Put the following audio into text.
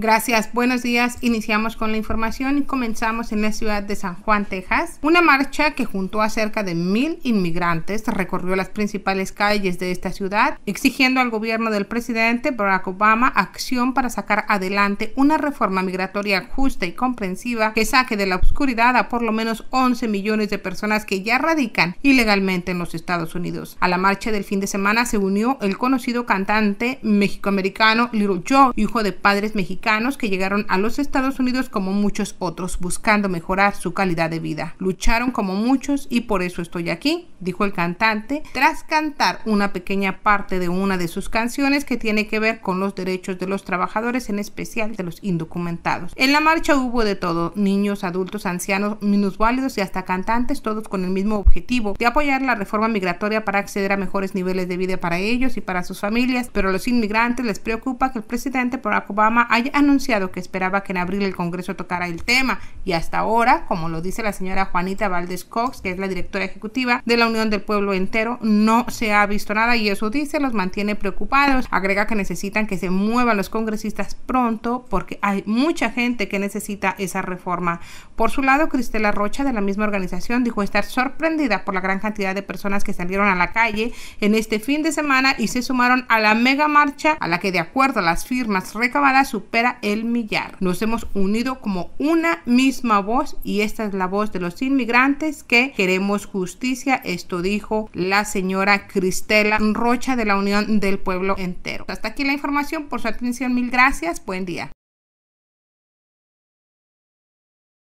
Gracias, buenos días. Iniciamos con la información y comenzamos en la ciudad de San Juan, Texas. Una marcha que juntó a cerca de mil inmigrantes recorrió las principales calles de esta ciudad, exigiendo al gobierno del presidente Barack Obama acción para sacar adelante una reforma migratoria justa y comprensiva que saque de la oscuridad a por lo menos 11 millones de personas que ya radican ilegalmente en los Estados Unidos. A la marcha del fin de semana se unió el conocido cantante mexicoamericano Little Joe, hijo de padres mexicanos que llegaron a los Estados Unidos como muchos otros, buscando mejorar su calidad de vida. Lucharon como muchos y por eso estoy aquí, dijo el cantante, tras cantar una pequeña parte de una de sus canciones que tiene que ver con los derechos de los trabajadores, en especial de los indocumentados. En la marcha hubo de todo, niños, adultos, ancianos, minusválidos y hasta cantantes, todos con el mismo objetivo de apoyar la reforma migratoria para acceder a mejores niveles de vida para ellos y para sus familias, pero a los inmigrantes les preocupa que el presidente Barack Obama haya anunciado que esperaba que en abril el Congreso tocara el tema y hasta ahora, como lo dice la señora Juanita Valdés Cox, que es la directora ejecutiva de la Unión del Pueblo Entero, no se ha visto nada y eso dice los mantiene preocupados. Agrega que necesitan que se muevan los congresistas pronto porque hay mucha gente que necesita esa reforma. Por su lado, Cristela Rocha de la misma organización dijo estar sorprendida por la gran cantidad de personas que salieron a la calle en este fin de semana y se sumaron a la mega marcha a la que de acuerdo a las firmas recabadas su el millar. Nos hemos unido como una misma voz y esta es la voz de los inmigrantes que queremos justicia. Esto dijo la señora Cristela Rocha de la Unión del Pueblo Entero. Hasta aquí la información. Por su atención, mil gracias. Buen día.